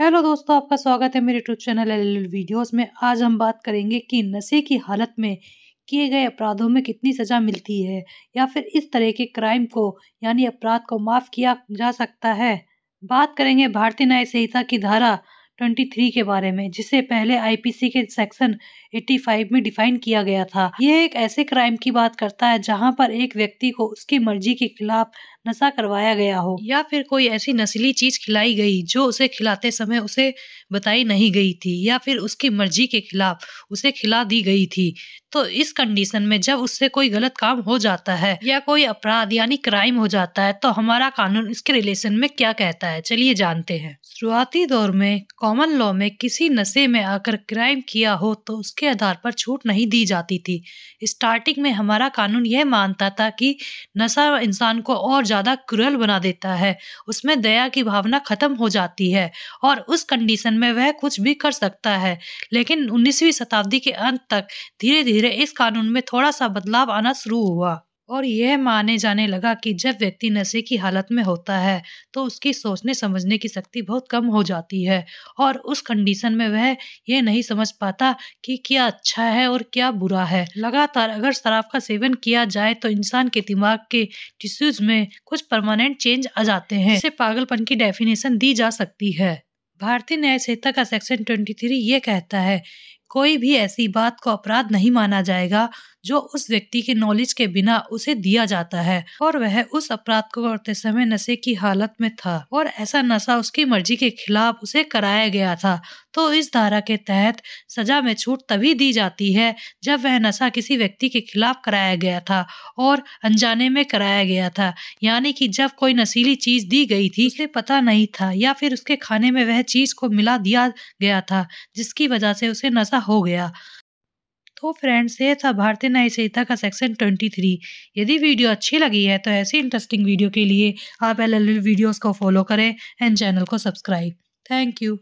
hello दोस्तों आपका स्वागत है मेरे YouTube channel L L videos में आज हम बात करेंगे कि नशे की हालत में किए गए अपराधों में कितनी सज़ा मिलती है या फिर इस तरह के क्राइम को यानी अपराध को माफ़ किया जा सकता है बात करेंगे भारतीय न्याय संहिता की धारा 23 के बारे में जिसे पहले आईपीसी के सेक्शन 85 में डिफाइन किया गया था यह एक ऐसे क्राइम की बात करता है जहां पर एक व्यक्ति को उसकी मर्जी के खिलाफ नशा करवाया गया हो या फिर कोई ऐसी नशीली चीज खिलाई गई जो उसे खिलाते समय उसे बताई नहीं गई थी या फिर उसकी मर्जी के खिलाफ उसे खिला दी गई थी तो इस कंडीशन में जब उससे कोई गलत काम हो जाता है या कोई अपराध यानी क्राइम हो जाता है तो हमारा कानून इसके रिलेशन में क्या कहता है चलिए जानते हैं शुरुआती दौर में कॉमन लॉ में किसी नशे में आकर क्राइम किया हो तो उसके आधार पर छूट नहीं दी जाती थी स्टार्टिंग में हमारा कानून यह मानता था कि नशा इंसान को और ज़्यादा क्रूरल बना देता है उसमें दया की भावना ख़त्म हो जाती है और उस कंडीशन में वह कुछ भी कर सकता है लेकिन उन्नीसवीं शताब्दी के अंत तक धीरे धीरे धीरे इस कानून में थोड़ा सा बदलाव आना शुरू हुआ और यह माने जाने लगा कि जब व्यक्ति नशे की हालत में होता है तो उसकी सोचने समझने की शक्ति बहुत कम हो जाती है और उस कंडीशन में वह यह नहीं समझ पाता कि क्या अच्छा है और क्या बुरा है लगातार अगर शराब का सेवन किया जाए तो इंसान के दिमाग के टिश्यूज में कुछ परमानेंट चेंज आ जाते हैं इसे पागलपन की डेफिनेशन दी जा सकती है भारतीय न्याय संहिता का सेक्शन ट्वेंटी थ्री ये कहता है कोई भी ऐसी बात को अपराध नहीं माना जाएगा जो उस व्यक्ति के नॉलेज के बिना उसे दिया जाता है और वह उस अपराध को करते समय नशे की हालत में था और ऐसा नशा उसकी मर्जी के खिलाफ उसे कराया गया था तो इस धारा के तहत सजा में छूट तभी दी जाती है जब वह नशा किसी व्यक्ति के खिलाफ कराया गया था और अनजाने में कराया गया था यानी कि जब कोई नशीली चीज दी गई थी उसे पता नहीं था या फिर उसके खाने में वह चीज को मिला दिया गया था जिसकी वजह से उसे नशा हो गया तो फ्रेंड्स ये था भारतीय न्याय संहिता का सेक्शन ट्वेंटी थ्री यदि वीडियो अच्छी लगी है तो ऐसी इंटरेस्टिंग वीडियो के लिए आप एल एल वीडियोज़ को फॉलो करें एंड चैनल को सब्सक्राइब थैंक यू